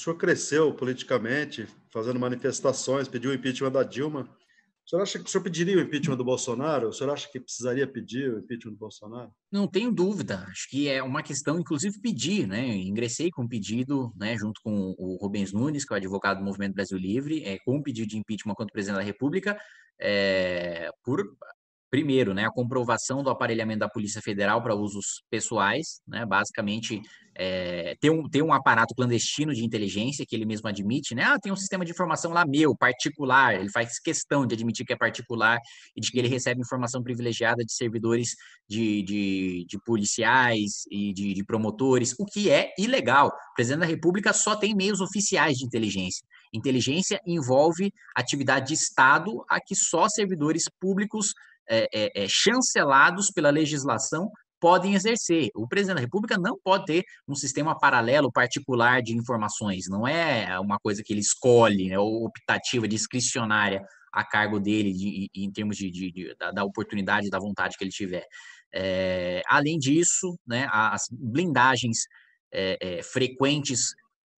senhor cresceu politicamente, fazendo manifestações, pediu o impeachment da Dilma. O senhor acha que o senhor pediria o impeachment do Bolsonaro? O senhor acha que precisaria pedir o impeachment do Bolsonaro? Não tenho dúvida. Acho que é uma questão, inclusive, pedir, né? ingressei com um pedido, né, junto com o Rubens Nunes, que é o advogado do Movimento Brasil Livre, é, com um pedido de impeachment contra o presidente da República, é, por primeiro, né, a comprovação do aparelhamento da Polícia Federal para usos pessoais, né, basicamente é, ter, um, ter um aparato clandestino de inteligência que ele mesmo admite, né, ah, tem um sistema de informação lá meu, particular, ele faz questão de admitir que é particular e de que ele recebe informação privilegiada de servidores de, de, de policiais e de, de promotores, o que é ilegal. O presidente da República só tem meios oficiais de inteligência. Inteligência envolve atividade de Estado a que só servidores públicos é, é, é, chancelados pela legislação podem exercer. O presidente da República não pode ter um sistema paralelo particular de informações, não é uma coisa que ele escolhe, né, ou optativa, discricionária a cargo dele de, em termos de, de, de da, da, oportunidade, da vontade que ele tiver. É, além disso, né, as blindagens é, é, frequentes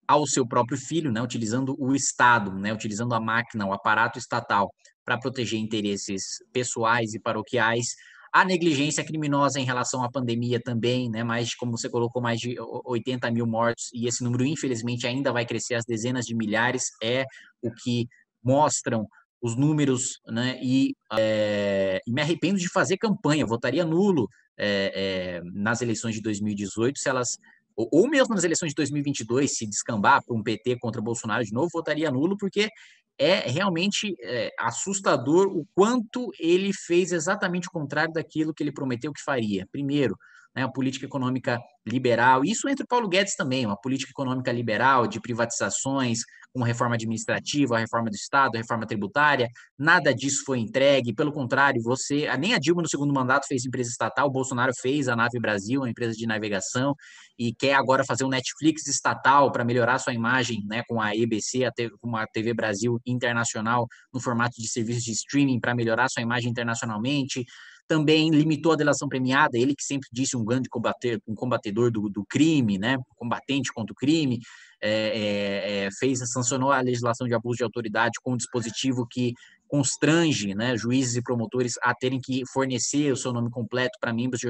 ao seu próprio filho, né, utilizando o Estado, né, utilizando a máquina, o aparato estatal, para proteger interesses pessoais e paroquiais. A negligência criminosa em relação à pandemia também, né, mais, como você colocou, mais de 80 mil mortos, e esse número, infelizmente, ainda vai crescer às dezenas de milhares, é o que mostram os números, né, e, é, e me arrependo de fazer campanha, votaria nulo é, é, nas eleições de 2018 se elas ou, ou mesmo nas eleições de 2022, se descambar para um PT contra Bolsonaro de novo, votaria nulo, porque é realmente é, assustador o quanto ele fez exatamente o contrário daquilo que ele prometeu que faria. Primeiro, né, uma política econômica liberal. Isso entre o Paulo Guedes também, uma política econômica liberal de privatizações, com reforma administrativa, a reforma do Estado, a reforma tributária. Nada disso foi entregue. Pelo contrário, você nem a Dilma no segundo mandato fez empresa estatal. O Bolsonaro fez a Nave Brasil, uma empresa de navegação, e quer agora fazer um Netflix estatal para melhorar sua imagem, né, com a EBC, TV, com a TV Brasil Internacional no formato de serviço de streaming para melhorar sua imagem internacionalmente também limitou a delação premiada, ele que sempre disse um grande combater, um combatedor do, do crime, né, combatente contra o crime, é, é, é, fez, sancionou a legislação de abuso de autoridade com um dispositivo que constrange né, juízes e promotores a terem que fornecer o seu nome completo para membros de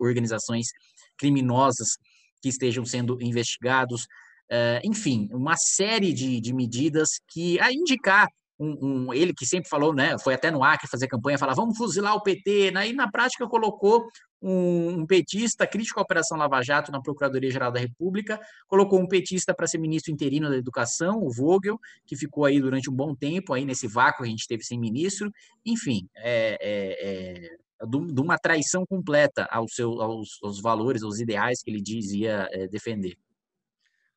organizações criminosas que estejam sendo investigados. É, enfim, uma série de, de medidas que a indicar um, um, ele que sempre falou, né, foi até no Acre fazer campanha, falar vamos fuzilar o PT, aí né, na prática colocou um, um petista crítico à Operação Lava Jato na Procuradoria-Geral da República, colocou um petista para ser ministro interino da Educação, o Vogel, que ficou aí durante um bom tempo, aí nesse vácuo a gente teve sem ministro, enfim, é, é, é de uma traição completa ao seu, aos, aos valores, aos ideais que ele dizia é, defender.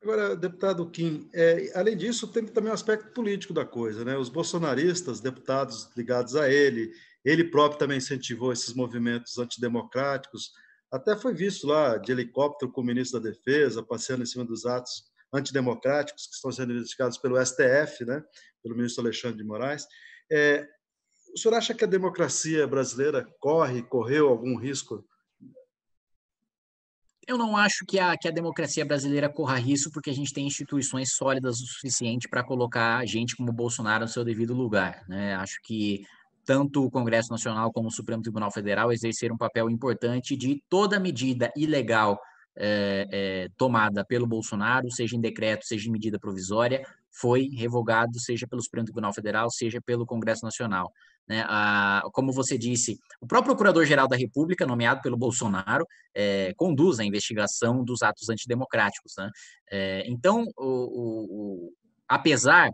Agora, deputado Kim, é, além disso, tem também o um aspecto político da coisa, né? Os bolsonaristas, deputados ligados a ele, ele próprio também incentivou esses movimentos antidemocráticos, até foi visto lá de helicóptero com o ministro da Defesa, passeando em cima dos atos antidemocráticos que estão sendo investigados pelo STF, né? pelo ministro Alexandre de Moraes. É, o senhor acha que a democracia brasileira corre, correu algum risco eu não acho que a, que a democracia brasileira corra risco, porque a gente tem instituições sólidas o suficiente para colocar gente como Bolsonaro no seu devido lugar. Né? Acho que tanto o Congresso Nacional como o Supremo Tribunal Federal exerceram um papel importante de toda medida ilegal é, é, tomada pelo Bolsonaro, seja em decreto, seja em medida provisória, foi revogado, seja pelo Supremo Tribunal Federal, seja pelo Congresso Nacional. Né? Ah, como você disse, o próprio Procurador-Geral da República, nomeado pelo Bolsonaro, é, conduz a investigação dos atos antidemocráticos. Né? É, então, o, o, o, apesar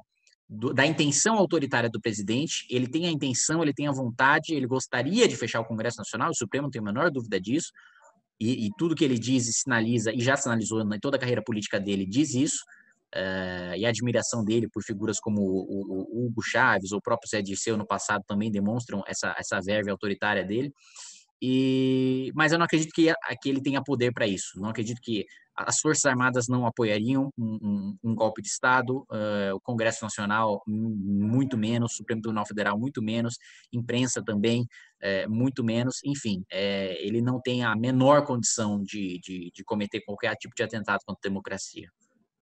do, da intenção autoritária do presidente, ele tem a intenção, ele tem a vontade, ele gostaria de fechar o Congresso Nacional, o Supremo não tem a menor dúvida disso, e, e tudo que ele diz e sinaliza, e já sinalizou em toda a carreira política dele, diz isso, uh, e a admiração dele por figuras como o, o, o Hugo Chaves, ou o próprio Zé Dirceu no passado também demonstram essa, essa verve autoritária dele. E, mas eu não acredito que, que ele tenha poder para isso. Não acredito que as Forças Armadas não apoiariam um, um, um golpe de Estado, uh, o Congresso Nacional, hum, muito menos, o Supremo Tribunal Federal, muito menos, imprensa também, uh, muito menos. Enfim, uh, ele não tem a menor condição de, de, de cometer qualquer tipo de atentado contra a democracia.